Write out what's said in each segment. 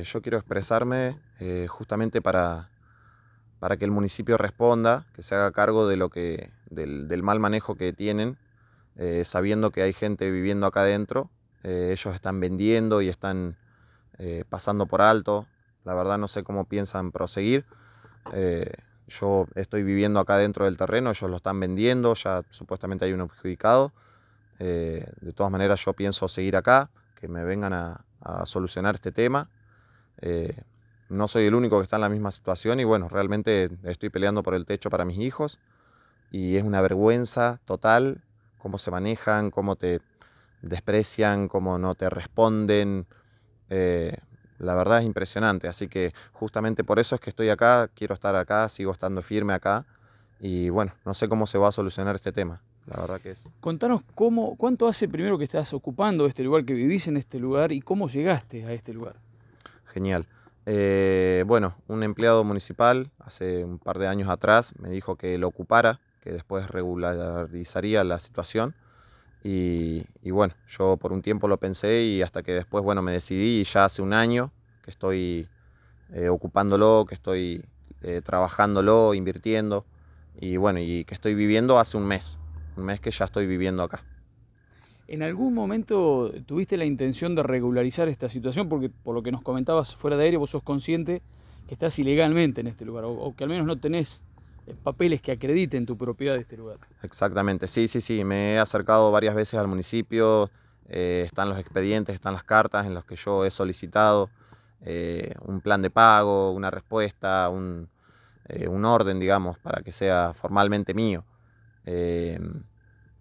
Eh, yo quiero expresarme eh, justamente para, que el municipio responda, que se haga cargo de lo que, del, mal manejo que tienen, eh, sabiendo que hay gente viviendo acá adentro. ellos están vendiendo y están pasando por alto. La verdad no sé cómo piensan proseguir. yo estoy viviendo acá dentro del terreno, ellos lo están vendiendo, ya supuestamente hay un adjudicado. de todas maneras yo pienso seguir acá, que me vengan a solucionar este tema. Eh, no soy el único que está en la misma situación y bueno, realmente estoy peleando por el techo para mis hijos y es una vergüenza total cómo se manejan, cómo te desprecian, cómo no te responden. Eh, la verdad es impresionante, así que justamente por eso es que estoy acá, quiero estar acá, sigo estando firme acá y bueno, no sé cómo se va a solucionar este tema. La verdad que es. Contanos cómo, cuánto hace primero que estás ocupando este lugar, que vivís en este lugar y cómo llegaste a este lugar. Genial. Eh, bueno, un empleado municipal hace un par de años atrás me dijo que lo ocupara, que después regularizaría la situación. Y, bueno, yo por un tiempo lo pensé y hasta que después, bueno, me decidí y ya hace un año que estoy eh, ocupándolo, que estoy eh, trabajándolo, invirtiendo y bueno, y que estoy viviendo hace un mes, un mes que ya estoy viviendo acá. ¿En algún momento tuviste la intención de regularizar esta situación? Porque por lo que nos comentabas fuera de aire, vos sos consciente que estás ilegalmente en este lugar, o, que al menos no tenés eh, papeles que acrediten tu propiedad de este lugar. Exactamente, sí, sí, sí, me he acercado varias veces al municipio, eh, están los expedientes, están las cartas en las que yo he solicitado eh, un plan de pago, una respuesta, un, un, orden, digamos, para que sea formalmente mío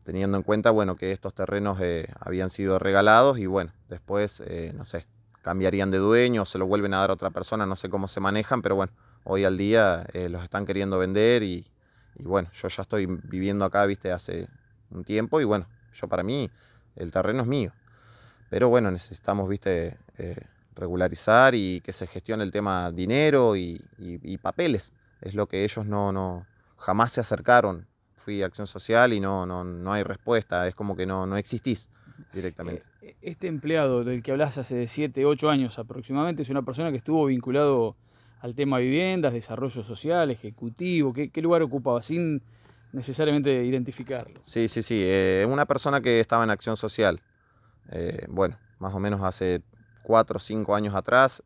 teniendo en cuenta, bueno, que estos terrenos eh, habían sido regalados y bueno, después, eh, no sé, cambiarían de dueño, se lo vuelven a dar a otra persona, no sé cómo se manejan, pero bueno, hoy al día eh, los están queriendo vender y, bueno, yo ya estoy viviendo acá, viste, hace un tiempo y bueno, yo para mí el terreno es mío. Pero bueno, necesitamos, viste, regularizar y que se gestione el tema dinero y, papeles. Es lo que ellos no jamás se acercaron fui a Acción Social y no, no, hay respuesta, es como que no, no existís directamente. Eh, este empleado del que hablas hace 7, 8 años aproximadamente es una persona que estuvo vinculado al tema viviendas, desarrollo social, ejecutivo, ¿qué, lugar ocupaba? Sin necesariamente identificarlo. Sí, sí, sí, es eh, una persona que estaba en Acción Social, eh, bueno, más o menos hace 4 o 5 años atrás,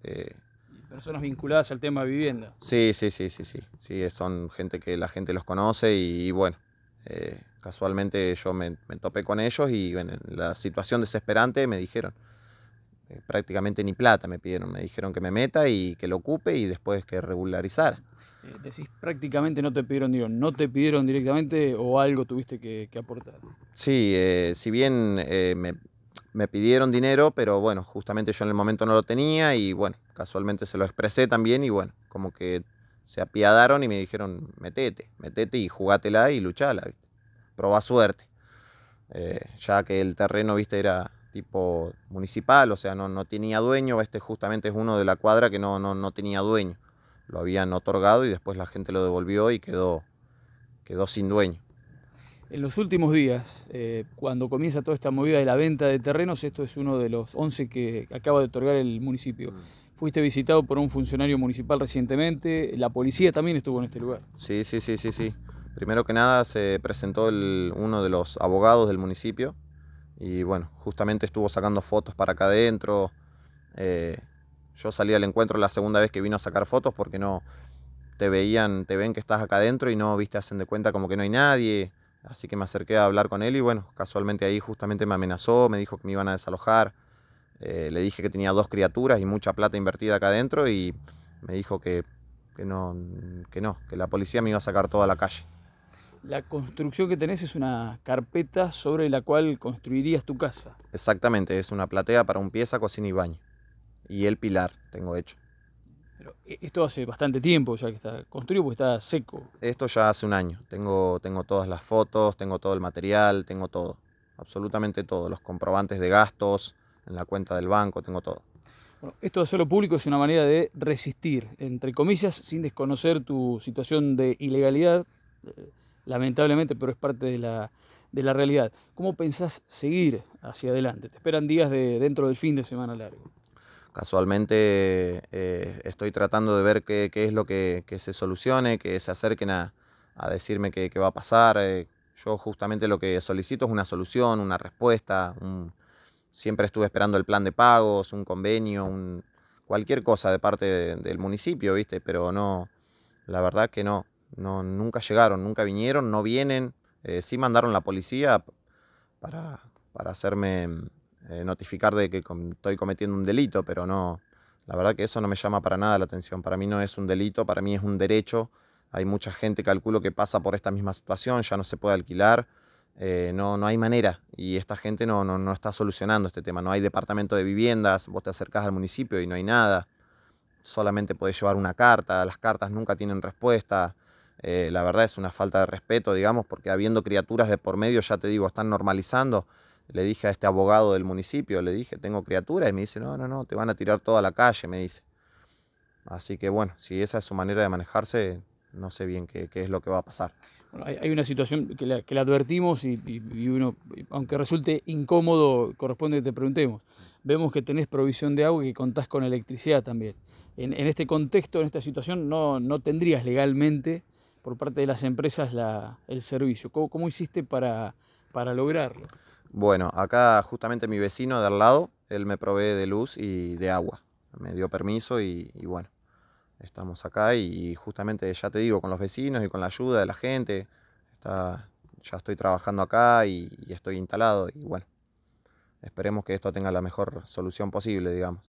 personas vinculadas al tema de vivienda. Sí, sí, sí, sí, sí. sí son gente que la gente los conoce y, bueno, eh, casualmente yo me, topé con ellos y en la situación desesperante me dijeron, eh, prácticamente ni plata me pidieron, me dijeron que me meta y que lo ocupe y después que regularizar. Eh, decís prácticamente no te pidieron dinero, no te pidieron directamente o algo tuviste que, que aportar. Sí, si bien me me pidieron dinero, pero bueno, justamente yo en el momento no lo tenía y bueno, casualmente se lo expresé también y bueno, como que se apiadaron y me dijeron, metete, metete y jugátela y luchala, ¿viste? proba suerte. Eh, ya que el terreno, viste, era tipo municipal, o sea, no, no tenía dueño, este justamente es uno de la cuadra que no, no, no tenía dueño. Lo habían otorgado y después la gente lo devolvió y quedó, quedó sin dueño. En los últimos días, eh, cuando comienza toda esta movida de la venta de terrenos, esto es uno de los 11 que acaba de otorgar el municipio. Mm. Fuiste visitado por un funcionario municipal recientemente, la policía también estuvo en este lugar. Sí, sí, sí, sí, sí. Primero que nada se presentó uno de los abogados del municipio y bueno, justamente estuvo sacando fotos para acá adentro. Eh, yo salí al encuentro la segunda vez que vino a sacar fotos porque no te veían, te ven que estás acá adentro y no, viste, hacen de cuenta como que no hay nadie. Así que me acerqué a hablar con él y bueno, casualmente ahí justamente me amenazó, me dijo que me iban a desalojar. Eh, le dije que tenía dos criaturas y mucha plata invertida acá adentro y me dijo que, que, no, que no, que la policía me iba a sacar toda la calle. La construcción que tenés es una carpeta sobre la cual construirías tu casa. Exactamente, es una platea para un pieza, cocina y baño. Y el pilar tengo hecho. Eh, esto hace bastante tiempo ya que está construido porque está seco. Esto ya hace un año. Tengo, tengo todas las fotos, tengo todo el material, tengo todo. Absolutamente todo. Los comprobantes de gastos, en la cuenta del banco, tengo todo. esto de hacerlo público es una manera de resistir, entre comillas, sin desconocer tu situación de ilegalidad, eh, lamentablemente, pero es parte de la, de la realidad. ¿Cómo pensás seguir hacia adelante? Te esperan días de, dentro del fin de semana largo. Casualmente eh, estoy tratando de ver qué, es lo que, se solucione, que se acerquen a, decirme qué, va a pasar. Eh, yo justamente lo que solicito es una solución, una respuesta. siempre estuve esperando el plan de pagos, un convenio, cualquier cosa de parte del municipio, ¿viste? Pero no, la verdad que no, no nunca llegaron, nunca vinieron, no vienen. Eh, sí mandaron la policía para, para hacerme mm, eh, notificar de que estoy cometiendo un delito, pero no, la verdad que eso no me llama para nada la atención. Para mí no es un delito, para mí es un derecho. Hay mucha gente, calculo, que pasa por esta misma situación, ya no se puede alquilar, eh, no, no hay manera. Y esta gente no, no, está solucionando este tema. No hay departamento de viviendas, vos te acercás al municipio y no hay nada. Solamente podés llevar una carta, las cartas nunca tienen respuesta. Eh, la verdad es una falta de respeto, digamos, porque habiendo criaturas de por medio, ya te digo, están normalizando le dije a este abogado del municipio, le dije, tengo criaturas, y me dice, no, no, no, te van a tirar toda la calle, me dice. Así que bueno, si esa es su manera de manejarse, no sé bien qué, es lo que va a pasar. hay, una situación que le advertimos y, uno, aunque resulte incómodo, corresponde que te preguntemos. Vemos que tenés provisión de agua y que contás con electricidad también. En, este contexto, en esta situación, no, no tendrías legalmente por parte de las empresas la, el servicio. ¿Cómo, hiciste para, para lograrlo? Bueno, acá justamente mi vecino de al lado, él me provee de luz y de agua. Me dio permiso y, bueno, estamos acá y, justamente ya te digo, con los vecinos y con la ayuda de la gente, está, ya estoy trabajando acá y, y estoy instalado y bueno, esperemos que esto tenga la mejor solución posible, digamos.